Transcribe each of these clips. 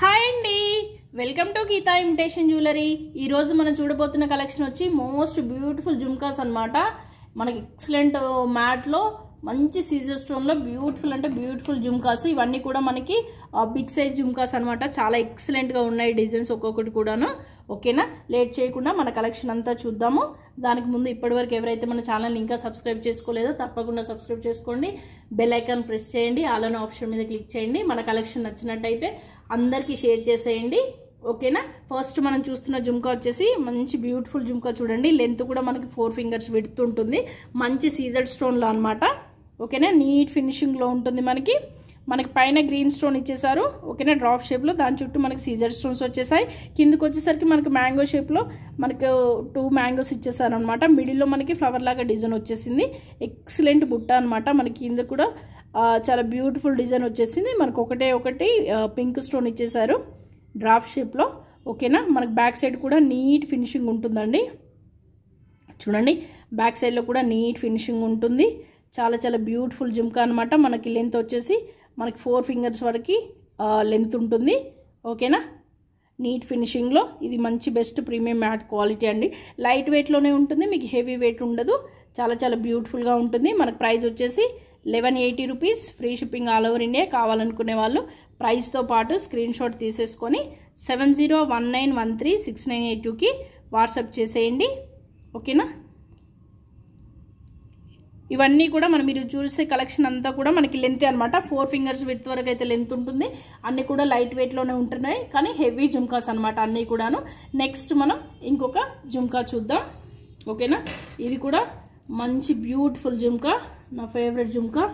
hi అండి welcome to Geetha imitation jewellery ఈరోజు మనం చూడబోతున్న కలెక్షన్ వచ్చి మోస్ట్ బ్యూటిఫుల్ జుమ్కాస్ అనమాట మనకి ఎక్సలెంట్ మ్యాట్లో మంచి సీజర్ స్టోన్లో బ్యూటిఫుల్ అంటే బ్యూటిఫుల్ జుమ్కాస్ ఇవన్నీ కూడా మనకి బిగ్ సైజ్ జుమ్కాస్ అనమాట చాలా ఎక్సలెంట్గా ఉన్నాయి డిజైన్స్ ఒక్కొక్కటి కూడాను ఓకేనా లేట్ చేయకుండా మన కలెక్షన్ అంతా చూద్దాము దానికి ముందు ఇప్పటివరకు ఎవరైతే మన ఛానల్ని ఇంకా సబ్స్క్రైబ్ చేసుకోలేదో తప్పకుండా సబ్స్క్రైబ్ చేసుకోండి బెల్ ఐకాన్ ప్రెస్ చేయండి అలానే ఆప్షన్ మీద క్లిక్ చేయండి మన కలెక్షన్ నచ్చినట్టయితే అందరికీ షేర్ చేసేయండి ఓకేనా ఫస్ట్ మనం చూస్తున్న జుమ్కా వచ్చేసి మంచి బ్యూటిఫుల్ జుమ్కా చూడండి లెంత్ కూడా మనకి ఫోర్ ఫింగర్స్ విడుతుంటుంది మంచి సీజర్ స్టోన్లో అనమాట ఓకేనా నీట్ ఫినిషింగ్లో ఉంటుంది మనకి మనకి పైన గ్రీన్ స్టోన్ ఇచ్చేసారు ఓకేనా డ్రాప్ షేప్లో దాని చుట్టూ మనకి సీజర్ స్టోన్స్ వచ్చేసాయి కిందకి వచ్చేసరికి మనకి మ్యాంగో షేప్లో మనకు టూ మ్యాంగోస్ ఇచ్చేసారు అనమాట మిడిల్లో మనకి ఫ్లవర్ లాగా డిజైన్ వచ్చేసింది ఎక్సలెంట్ బుట్ట అనమాట మనకి కింద కూడా చాలా బ్యూటిఫుల్ డిజైన్ వచ్చేసింది మనకు ఒకటే ఒకటి పింక్ స్టోన్ ఇచ్చేసారు డ్రాప్ షేప్లో ఓకేనా మనకి బ్యాక్ సైడ్ కూడా నీట్ ఫినిషింగ్ ఉంటుందండి చూడండి బ్యాక్ సైడ్లో కూడా నీట్ ఫినిషింగ్ ఉంటుంది చాలా చాలా బ్యూటిఫుల్ జుమ్కా అనమాట మనకి లెంత్ వచ్చేసి మనకి ఫోర్ ఫింగర్స్ వరకు లెంత్ ఉంటుంది ఓకేనా నీట్ ఫినిషింగ్లో ఇది మంచి బెస్ట్ ప్రీమియం మ్యాట్ క్వాలిటీ అండి లైట్ వెయిట్లోనే ఉంటుంది మీకు హెవీ వెయిట్ ఉండదు చాలా చాలా బ్యూటిఫుల్గా ఉంటుంది మనకు ప్రైస్ వచ్చేసి eleven eighty rupees free shipping all over India కావాలనుకునే వాళ్ళు ప్రైస్తో పాటు స్క్రీన్ షాట్ తీసేసుకొని seven zero one nine one three six nine eight టూకి వాట్సాప్ చేసేయండి ఓకేనా ఇవన్నీ కూడా మనం మీరు చూసే కలెక్షన్ అంతా కూడా మనకి లెంత్ అనమాట ఫోర్ ఫింగర్స్ విత్ వరకు అయితే లెంత్ ఉంటుంది అన్నీ కూడా లైట్ వెయిట్లోనే ఉంటున్నాయి కానీ హెవీ జుమ్కాస్ అనమాట అన్నీ కూడాను నెక్స్ట్ మనం ఇంకొక జుమ్కా చూద్దాం ఓకేనా ఇది కూడా మంచి బ్యూటిఫుల్ జుమ్కా నా ఫేవరెట్ జుమ్కా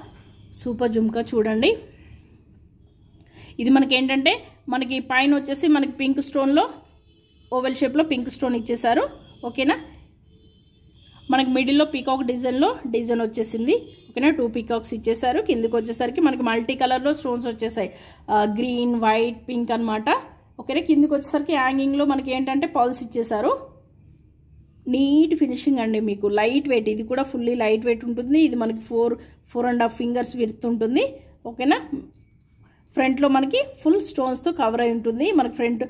సూపర్ జుమ్కా చూడండి ఇది మనకి ఏంటంటే మనకి పైన వచ్చేసి మనకి పింక్ స్టోన్లో ఓవెల్ షేప్లో పింక్ స్టోన్ ఇచ్చేసారు ఓకేనా మనకి మిడిల్లో పీకాక్ డిజైన్లో డిజైన్ వచ్చేసింది ఓకేనా టూ పీకాక్స్ ఇచ్చేసారు కిందకి వచ్చేసరికి మనకి మల్టీ కలర్లో స్టోన్స్ వచ్చేసాయి గ్రీన్ వైట్ పింక్ అనమాట ఓకేనా కిందకి వచ్చేసరికి హ్యాంగింగ్లో మనకి ఏంటంటే పల్స్ ఇచ్చేసారు నీట్ ఫినిషింగ్ అండి మీకు లైట్ వెయిట్ ఇది కూడా ఫుల్లీ లైట్ వెయిట్ ఉంటుంది ఇది మనకి four four and half fingers విడుతు ఉంటుంది ఓకేనా ఫ్రంట్లో మనకి ఫుల్ స్టోన్స్తో కవర్ అయి ఉంటుంది మనకి ఫ్రంట్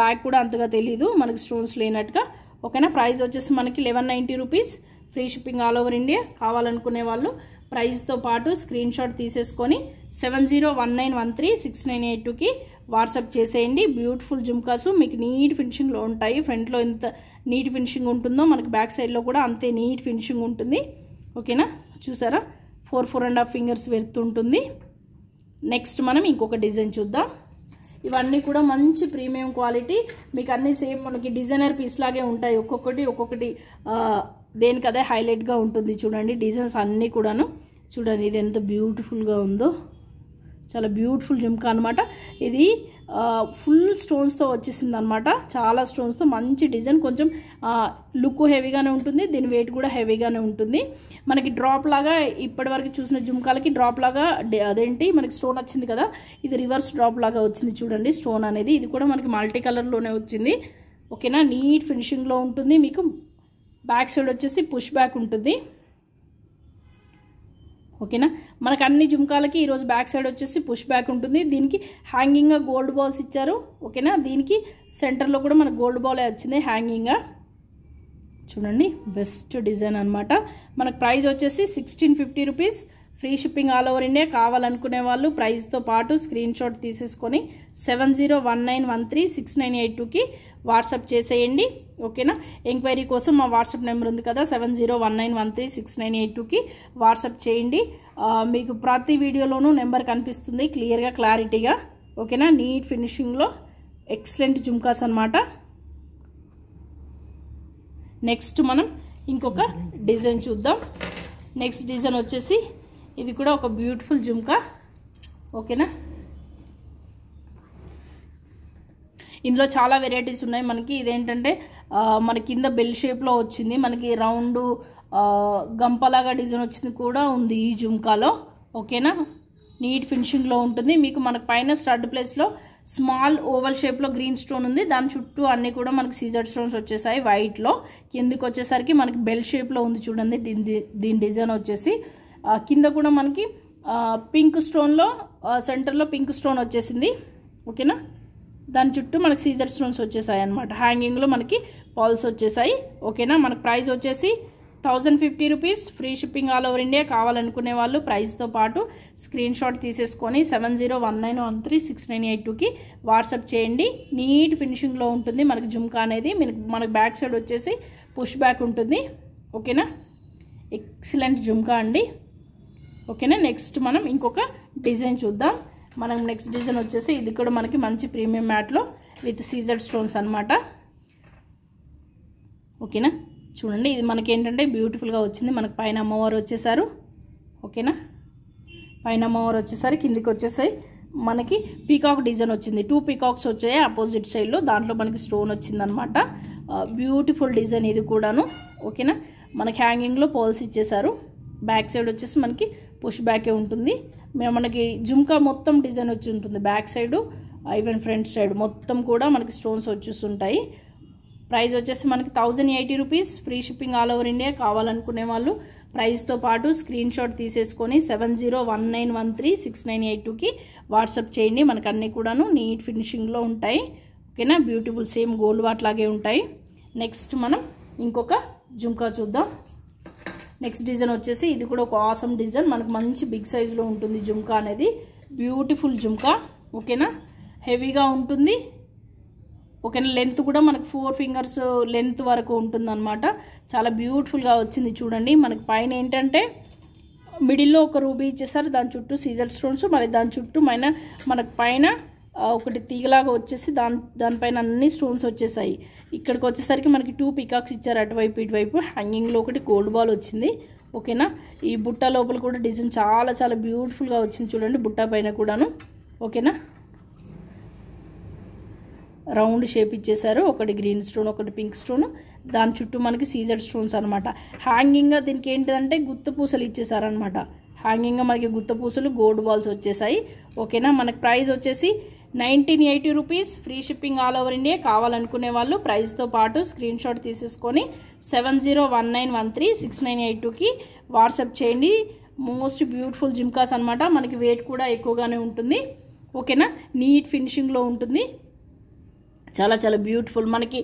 బ్యాక్ కూడా అంతగా తెలీదు మనకి స్టోన్స్ లేనట్టుగా ఓకేనా ప్రైజ్ వచ్చేసి మనకి eleven ninety rupees free shipping all over India కావాలనుకునే వాళ్ళు ప్రైస్తో పాటు స్క్రీన్ షాట్ తీసేసుకొని seven zero one nine one three six nine eight టూకి వాట్సాప్ చేసేయండి బ్యూటిఫుల్ జుమ్కాస్ మీకు నీట్ ఫినిషింగ్లో ఉంటాయి ఫ్రంట్లో ఎంత నీట్ ఫినిషింగ్ ఉంటుందో మనకి బ్యాక్ సైడ్లో కూడా అంతే నీట్ ఫినిషింగ్ ఉంటుంది ఓకేనా చూసారా four four and half fingers వెళ్తుంటుంది నెక్స్ట్ మనం ఇంకొక డిజైన్ చూద్దాం ఇవన్నీ కూడా మంచి ప్రీమియం క్వాలిటీ మీకు అన్ని సేమ్ మనకి డిజైనర్ పీస్ లాగే ఉంటాయి ఒక్కొక్కటి ఒక్కొక్కటి దేనికదే హైలైట్గా ఉంటుంది చూడండి డిజైన్స్ అన్నీ కూడాను చూడండి ఇది ఎంత బ్యూటిఫుల్గా ఉందో చాలా బ్యూటిఫుల్ జుమ్కా అనమాట ఇది ఫుల్ స్టోన్స్తో వచ్చేసింది అనమాట చాలా స్టోన్స్తో మంచి డిజైన్ కొంచెం లుక్ హెవీగానే ఉంటుంది దీని వెయిట్ కూడా హెవీగానే ఉంటుంది మనకి డ్రాప్ లాగా ఇప్పటివరకు చూసిన జుమ్కాలకి డ్రాప్ లాగా అదేంటి మనకి స్టోన్ వచ్చింది కదా ఇది రివర్స్ డ్రాప్ లాగా వచ్చింది చూడండి స్టోన్ అనేది ఇది కూడా మనకి మల్టీ కలర్లోనే వచ్చింది ఓకేనా నీట్ ఫినిషింగ్లో ఉంటుంది మీకు బ్యాక్ సైడ్ వచ్చేసి పుష్ బ్యాక్ ఉంటుంది ఓకేనా మనకు అన్ని జుమ్కాలకి ఈరోజు బ్యాక్ సైడ్ వచ్చేసి పుష్ బ్యాక్ ఉంటుంది దీనికి హ్యాంగింగ్గా గోల్డ్ బాల్స్ ఇచ్చారు ఓకేనా దీనికి సెంటర్లో కూడా మనకు గోల్డ్ బాలే వచ్చింది హ్యాంగింగ్గా చూడండి బెస్ట్ డిజైన్ అనమాట మనకు ప్రైజ్ వచ్చేసి sixteen fifty rupees free shipping all over India కావాలనుకునే వాళ్ళు ప్రైస్తో పాటు స్క్రీన్ షాట్ తీసేసుకొని seven zero one nine one three six nine eight టూకి వాట్సాప్ చేసేయండి ఓకేనా ఎంక్వైరీ కోసం మా వాట్సాప్ నెంబర్ ఉంది కదా seven zero one nine one three six nine eight టూకి వాట్సాప్ చేయండి మీకు ప్రతి వీడియోలోనూ నెంబర్ కనిపిస్తుంది క్లియర్గా క్లారిటీగా ఓకేనా నీట్ ఫినిషింగ్లో ఎక్సలెంట్ జుమ్కాస్ అనమాట నెక్స్ట్ మనం ఇంకొక డిజైన్ చూద్దాం నెక్స్ట్ డిజైన్ వచ్చేసి ఇది కూడా ఒక బ్యూటిఫుల్ జుమ్కా ఓకేనా ఇందులో చాలా వెరైటీస్ ఉన్నాయి మనకి ఇదేంటంటే మన కింద బెల్ షేప్లో వచ్చింది మనకి రౌండ్ గంపలాగా డిజైన్ వచ్చింది కూడా ఉంది ఈ జుంకాలో ఓకేనా నీట్ ఫినిషింగ్లో ఉంటుంది మీకు మనకు పైన స్టడ్ ప్లేస్లో స్మాల్ ఓవల్ షేప్లో గ్రీన్ స్టోన్ ఉంది దాని చుట్టూ అన్నీ కూడా మనకి సీజర్ స్టోన్స్ వచ్చేసాయి వైట్లో కిందికి వచ్చేసరికి మనకి బెల్ షేప్లో ఉంది చూడండి దీని డిజైన్ వచ్చేసి కింద కూడా మనకి పింక్ స్టోన్లో సెంటర్లో పింక్ స్టోన్ వచ్చేసింది ఓకేనా దాని చుట్టూ మనకి సీజర్ స్టోన్స్ వచ్చేసాయి అనమాట హ్యాంగింగ్లో మనకి పాల్స్ వచ్చేసాయి ఓకేనా మనకు ప్రైస్ వచ్చేసి thousand fifty rupees free shipping all over India కావాలనుకునే వాళ్ళు ప్రైస్తో పాటు స్క్రీన్ షాట్ తీసేసుకొని seven zero one nine one three six nine eight టూకి వాట్సాప్ చేయండి నీట్ ఫినిషింగ్లో ఉంటుంది మనకి జుమ్కా అనేది మనకి మనకి బ్యాక్ సైడ్ వచ్చేసి పుష్ బ్యాక్ ఉంటుంది ఓకేనా ఎక్సలెంట్ జుమ్కా అండి ఓకేనా నెక్స్ట్ మనం ఇంకొక డిజైన్ చూద్దాం మనం నెక్స్ట్ డిజైన్ వచ్చేసి ఇది కూడా మనకి మంచి ప్రీమియం మ్యాట్లో విత్ సీజర్ స్టోన్స్ అనమాట ఓకేనా చూడండి ఇది మనకి ఏంటంటే బ్యూటిఫుల్గా వచ్చింది మనకు పైన అమ్మవారు వచ్చేసారు ఓకేనా పైన అమ్మవారు వచ్చేసరి కిందికి వచ్చేసాయి మనకి పీకాక్ డిజైన్ వచ్చింది టూ పీకాక్స్ వచ్చాయి అపోజిట్ సైడ్లో దాంట్లో మనకి స్టోన్ వచ్చిందనమాట బ్యూటిఫుల్ డిజైన్ ఇది కూడాను ఓకేనా మనకి హ్యాంగింగ్లో పోల్స్ ఇచ్చేసారు బ్యాక్ సైడ్ వచ్చేసి మనకి పుష్ బ్యాకే ఉంటుంది మనకి జుమ్కా మొత్తం డిజైన్ వచ్చి ఉంటుంది back side even front side మొత్తం కూడా మనకి స్టోన్స్ వచ్చేస్తుంటాయి ప్రైస్ వచ్చేసి మనకి thousand eighty rupees free shipping all over India కావాలనుకునే వాళ్ళు ప్రైస్తో పాటు స్క్రీన్ షాట్ తీసేసుకొని seven zero one nine one three six nine eight టూకి వాట్సాప్ చేయండి మనకు అన్నీ కూడాను నీట్ ఫినిషింగ్లో ఉంటాయి ఓకేనా బ్యూటిఫుల్ సేమ్ గోల్డ్ వాట్ లాగే ఉంటాయి నెక్స్ట్ మనం ఇంకొక జుంకా చూద్దాం నెక్స్ట్ డిజైన్ వచ్చేసి ఇది కూడా ఒక ఆసమ్ డిజైన్ మనకు మంచి బిగ్ సైజులో ఉంటుంది జుంకా అనేది బ్యూటిఫుల్ జుంకా ఓకేనా హెవీగా ఉంటుంది ఓకేనా లెంత్ కూడా మనకు ఫోర్ ఫింగర్స్ లెంత్ వరకు అనమాట చాలా బ్యూటిఫుల్గా వచ్చింది చూడండి మనకి పైన ఏంటంటే మిడిల్లో ఒక రూబీ ఇచ్చేసారు దాని చుట్టూ సీజర్ స్టోన్స్ మరి దాని చుట్టూ మన మనకు పైన ఒకటి తీగలాగా వచ్చేసి దాని దానిపైన అన్ని స్టోన్స్ వచ్చేసాయి ఇక్కడికి వచ్చేసరికి మనకి టూ పికాక్స్ ఇచ్చారు అటువైపు ఇటువైపు హ్యాంగింగ్లో ఒకటి గోల్డ్ బాల్ వచ్చింది ఓకేనా ఈ బుట్ట లోపల కూడా డిజైన్ చాలా చాలా బ్యూటిఫుల్గా వచ్చింది చూడండి బుట్ట పైన కూడాను ఓకేనా రౌండ్ షేప్ ఇచ్చేసారు ఒకటి గ్రీన్ స్టోన్ ఒకటి పింక్ స్టోన్ దాని చుట్టూ మనకి సీజర్ స్టోన్స్ అనమాట హ్యాంగింగ్గా దీనికి ఏంటిదంటే గుత్త పూసలు ఇచ్చేసారనమాట హ్యాంగింగ్గా మనకి గుత్త పూసలు గోల్డ్ బాల్స్ వచ్చేసాయి ఓకేనా మనకి ప్రైజ్ వచ్చేసి nineteen eighty rupees free shipping all over India కావాలనుకునే వాళ్ళు ప్రైస్తో పాటు స్క్రీన్ షాట్ తీసేసుకొని seven zero one nine one three six nine eight టూకి వాట్సాప్ చేయండి మోస్ట్ బ్యూటిఫుల్ జిమ్కాస్ అనమాట మనకి వెయిట్ కూడా ఎక్కువగానే ఉంటుంది ఓకేనా నీట్ ఫినిషింగ్లో ఉంటుంది చాలా చాలా బ్యూటిఫుల్ మనకి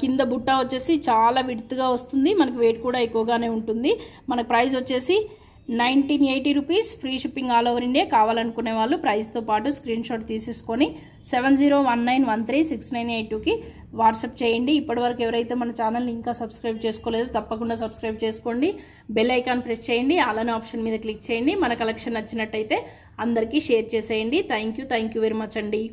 కింద బుట్ట వచ్చేసి చాలా విడుతుగా వస్తుంది మనకి వెయిట్ కూడా ఎక్కువగానే ఉంటుంది మనకి ప్రైస్ వచ్చేసి nineteen eighty rupees free shipping all over India కావాలనుకునే వాళ్ళు ప్రైస్తో పాటు స్క్రీన్ షాట్ తీసేసుకొని seven zero one nine one three six nine eight టూకి వాట్సాప్ చేయండి ఇప్పటివరకు ఎవరైతే మన ఛానల్ని ఇంకా సబ్స్క్రైబ్ చేసుకోలేదు తప్పకుండా సబ్స్క్రైబ్ చేసుకోండి బెల్ ఐకాన్ ప్రెస్ చేయండి అలానే ఆప్షన్ మీద క్లిక్ చేయండి మన కలెక్షన్ నచ్చినట్టయితే అందరికీ షేర్ చేసేయండి థ్యాంక్ యూ వెరీ మచ్ అండి